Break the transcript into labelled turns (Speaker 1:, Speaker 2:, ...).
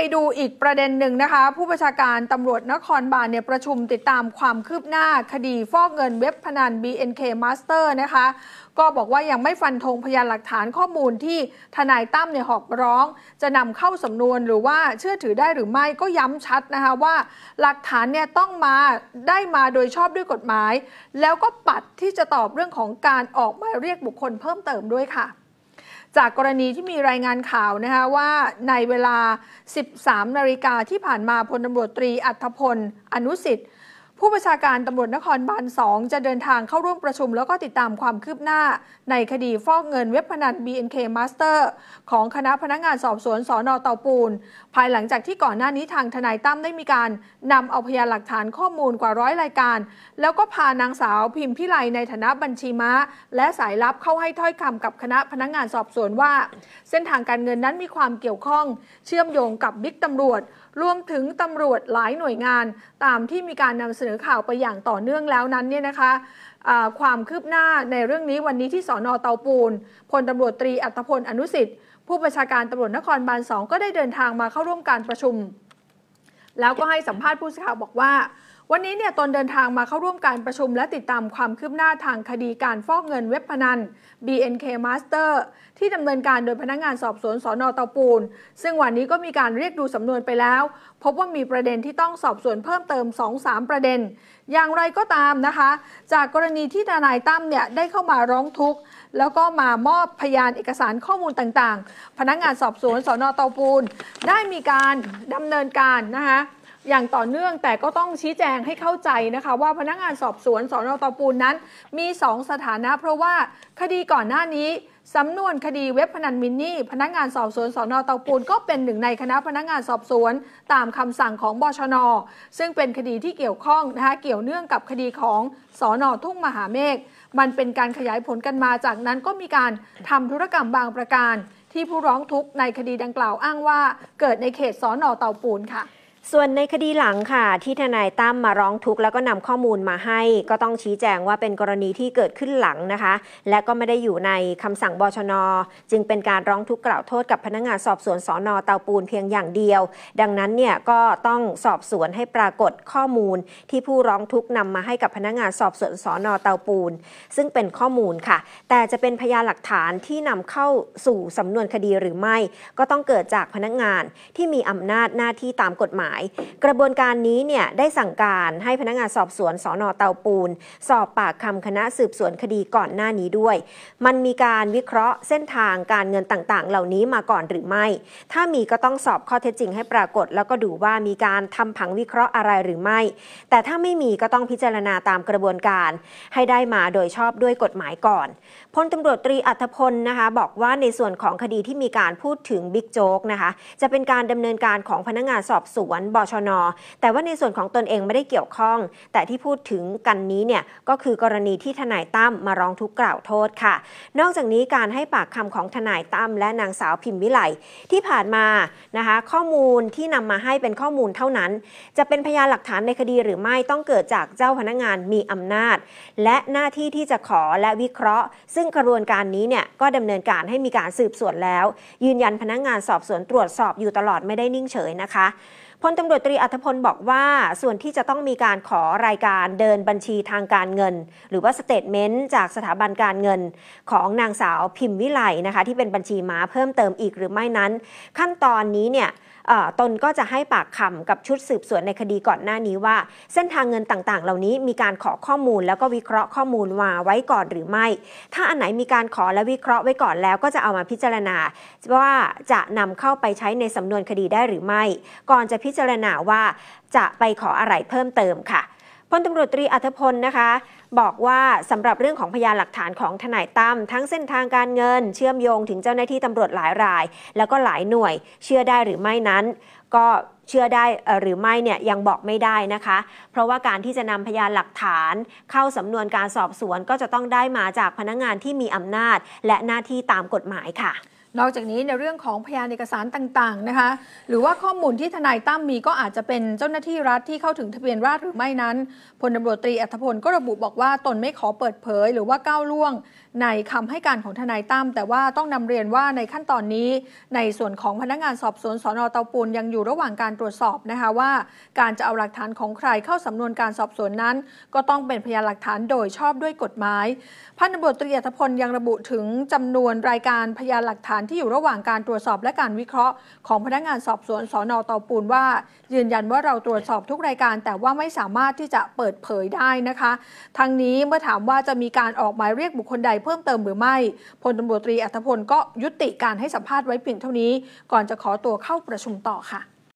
Speaker 1: ไปดูอีกประเด็นหนึ่งนะคะ ผู้ประชาการตำรวจนครบาลเนี่ยประชุมติดตามความคืบหน้าคดีฟอกเงินเว็บพนัน BNK Master นะคะ ก็บอกว่ายังไม่ฟันธงพยานหลักฐานข้อมูลที่ทนายตั้มเนี่ยหอบร้อง จะนำเข้าสำนวนหรือว่าเชื่อถือได้หรือไม่ก็ย้ำชัดนะคะว่าหลักฐานเนี่ยต้องมาได้มาโดยชอบด้วยกฎหมาย แล้วก็ปัดที่จะตอบเรื่องของการออกหมายเรียกบุคคลเพิ่มเติมด้วยค่ะจากกรณีที่มีรายงานข่าวนะคะว่าในเวลา 13 นาฬิกาที่ผ่านมาพลตำรวจตรี อัธพล อนุสิทธิ์ผู้ประชาการตำรวจนครบาล2จะเดินทางเข้าร่วมประชุมแล้วก็ติดตามความคืบหน้า ในคดีฟอกเงินเว็บพนัน BNK Master ของคณะพนักงงานสอบสวนสอนอเตาปูน ภายหลังจากที่ก่อนหน้านี้ทางทนายตั้มได้มีการ นำเอาพยานหลักฐานข้อมูลกว่าร้อยรายการ แล้วก็พานางสาวพิมพ์พิไลในฐานะบัญชีม้าและสายลับเข้าให้ถ้อยคำกับคณะพนักงงานสอบสวนว่า เส้นทางการเงินนั้นมีความเกี่ยวข้อง เชื่อมโยงกับบิ๊กตำรวจรวมถึงตำรวจหลายหน่วยงานตามที่มีการนำเสนอข่าวไปอย่างต่อเนื่องแล้วนั้นเนี่ยนะคะความคืบหน้าในเรื่องนี้วันนี้ที่สอนอเตาปูนพลตำรวจตรีอัตพลอนุสิทธิ์ ผู้ประชาการตำรวจนครบาลสองก็ได้เดินทางมาเข้าร่วมการประชุม แล้วก็ให้สัมภาษณ์ผู้สื่อข่าวบอกว่าวันนี้เนี่ยตนเดินทางมาเข้าร่วมการประชุมและติดตามความคืบหน้าทางคดีการฟอกเงินเว็บพนัน BNK Master ที่ดำเนินการโดยพนักงงานสอบสวนสอนอตาปูน ซึ่งวันนี้ก็มีการเรียกดูสำนวนไปแล้ว พบว่ามีประเด็นที่ต้องสอบสวนเพิ่มเติม 2-3 ประเด็น อย่างไรก็ตามนะคะ จากกรณีที่ทนายตั้มเนี่ยได้เข้ามาร้องทุกข์ แล้วก็มามอบพยานเอกสารข้อมูลต่างๆ พนักงงานสอบสวนสอนอตาปูนได้มีการดำเนินการนะคะอย่างต่อเนื่องแต่ก็ต้องชี้แจงให้เข้าใจนะคะ ว่าพนักงานสอบสวนสอนอตปูนนั้น มี 2 สถานะ เพราะว่าคดีก่อนหน้านี้สำนวนคดีเว็บพนันมินนี่พนักงานสอบสวนสอนอตาปูนก็เป็นหนึ่ง ในคณะพนักงานสอบสวน ตามคำสั่งของบชน ซึ่งเป็นคดีที่เกี่ยวข้องนะคะเกี่ยวเนื่องกับคดีของสอนอทุ่งมหาเมฆมันเป็นการขยายผลกันมาจากนั้นก็มีการทำธุรกรรมบางประการ ที่ผู้ร้องทุกข์ในคดีดังกล่าวอ้างว่า เกิดในเขตสอนอเตาปูนค่ะ
Speaker 2: ส่วนในคดีหลังค่ะที่ทนายตั้มมาร้องทุกข์แล้วก็นำข้อมูลมาให้ ก็ต้องชี้แจงว่าเป็นกรณีที่เกิดขึ้นหลังนะคะ และก็ไม่ได้อยู่ในคำสั่งบชน จึงเป็นการร้องทุกข์กล่าวโทษกับพนักงงานสอบสวนสอนอเตาปูนเพียงอย่างเดียว ดังนั้นเนี่ยก็ต้องสอบสวนให้ปรากฏข้อมูล ที่ผู้ร้องทุกข์นำมาให้กับพนักงงานสอบสวนสอนอเตาปูนซึ่งเป็นข้อมูลค่ะ แต่จะเป็นพยานหลักฐานที่นำเข้าสู่สำนวนคดีหรือไม่ ก็ต้องเกิดจากพนักงงานที่มีอำนาจหน้าที่ตามกฎหมายายกระบวนการนี้เนี่ยได้สั่งการให้พนักงานสอบสวนสอนอเตาปูนสอบปากคำคณะสืบสวนคดีก่อนหน้านี้ด้วย มันมีการวิเคราะห์เส้นทาง การเงินต่างๆ เหล่านี้มาก่อนหรือไม่ ถ้ามีก็ต้องสอบข้อเท็จจริงให้ปรากฏแล้วก็ดูว่ามีการทำผังวิเคราะห์อะไรหรือไม่ แต่ถ้าไม่มีก็ต้องพิจารณาตามกระบวนการ ให้ได้มาโดยชอบด้วยกฎหมายก่อนพลตำรวจตรีอัธพลนะคะบอกว่าในส่วนของคดีที่มีการพูดถึงบิ๊กโจ๊กนะคะจะเป็นการดำเนินการของพนักงานสอบสวนนบชน แต่ว่าในส่วนของตนเองไม่ได้เกี่ยวข้อง แต่ที่พูดถึงกันนี้เนี่ยก็คือกรณีที่ทนายตั้มมาร้องทุกกล่าวโทษค่ะ นอกจากนี้การให้ปากคำของทนายตั้มและนางสาวพิมพ์วิไลที่ผ่านมานะคะ ข้อมูลที่นำมาให้เป็นข้อมูลเท่านั้น จะเป็นพยานหลักฐานในคดีหรือไม่ต้องเกิดจากเจ้าพนักงานมีอำนาจ และหน้าที่ที่จะขอและวิเคราะห์ ซึ่งกระบวนการนี้เนี่ยก็ดำเนินการให้มีการสืบสวนแล้ว ยืนยันพนักงงานสอบสวนตรวจสอบ อยู่ตลอดไม่ได้นิ่งเฉยนะคะพลตำรวจตรีอัธพลบอกว่าส่วนที่จะต้องมีการขอรายการเดินบัญชีทางการเงิน หรือว่าสเตทเมนต์จากสถาบันการเงินของนางสาวพิมพ์วิไลนะคะที่เป็นบัญชีม้าเพิ่มเติมอีกหรือไม่นั้น ขั้นตอนนี้เนี่ยตนก็จะให้ปากคำกับชุดสืบสวนในคดีก่อนหน้านี้ว่า เส้นทางเงินต่างๆ เหล่านี้มีการขอข้อมูลแล้วก็วิเคราะห์ข้อมูลมาไว้ก่อนหรือไม่ ถ้าอันไหนมีการขอและวิเคราะห์ไว้ก่อนแล้วก็จะเอามาพิจารณา ว่าจะนำเข้าไปใช้ในสำนวนคดีได้หรือไม่ ก่อนจะพิพิจารณาว่าจะไปขออะไรเพิ่มเติมค่ะพลตำรวจตรีอัธพลนะคะ บอกว่าสำหรับเรื่องของพยานหลักฐานของทนายตั้มทั้งเส้นทางการเงิน เชื่อมโยงถึงเจ้าหน้าที่ตำรวจหลายราย แล้วก็หลายหน่วย เชื่อได้หรือไม่นั้น ก็เชื่อได้หรือไม่เนี่ยยังบอกไม่ได้นะคะ เพราะว่าการที่จะนำพยานหลักฐาน เข้าสำนวนการสอบสวนก็จะต้องได้มาจากพนักงงานที่มีอำนาจ และหน้าที่ตามกฎหมายค่ะ
Speaker 1: นอกจากนี้ในเรื่องของพยานเอกสารต่างๆนะคะ หรือว่าข้อมูลที่ทนายตั้มมีก็อาจจะเป็นเจ้าหน้าที่รัฐที่เข้าถึงทะเบียนราษฎรหรือไม่นั้นพลตารวจตรีอัธพลก็ระบุบอกว่าตนไม่ขอเปิดเผย หรือว่าก้าวล่วง ในคำให้การของทนายตั้มแต่ว่าต้องนำเรียนว่าในขั้นตอนนี้ ในส่วนของพนักงานสอบสวนสอนอเตาปูนยังอยู่ระหว่างการตรวจสอบนะคะว่า การจะเอาหลักฐานของใครเข้าสำนวนการสอบสวนนั้น ก็ต้องเป็นพยานหลักฐานโดยชอบด้วยกฎหมายพันตำรวจตรีอัธพลยังระบุถึงจำนวนรายการพยานหลักฐานานที่อยู่ระหว่างการตรวจสอบและการวิเคราะห์ ของพนักงานสอบสวนสอนอตอปูนว่า ยืนยันว่าเราตรวจสอบทุกรายการแต่ว่าไม่สามารถที่จะเปิดเผยได้นะคะ ทั้งนี้เมื่อถามว่าจะมีการออกหมายเรียกบุคคลใดเพิ่มเติมหรือไม่พลตำรวจตรีอัธพลก็ยุติการให้สัมภาษณ์ไว้เพียงเท่านี้ ก่อนจะขอตัวเข้าประชุมต่อค่ะ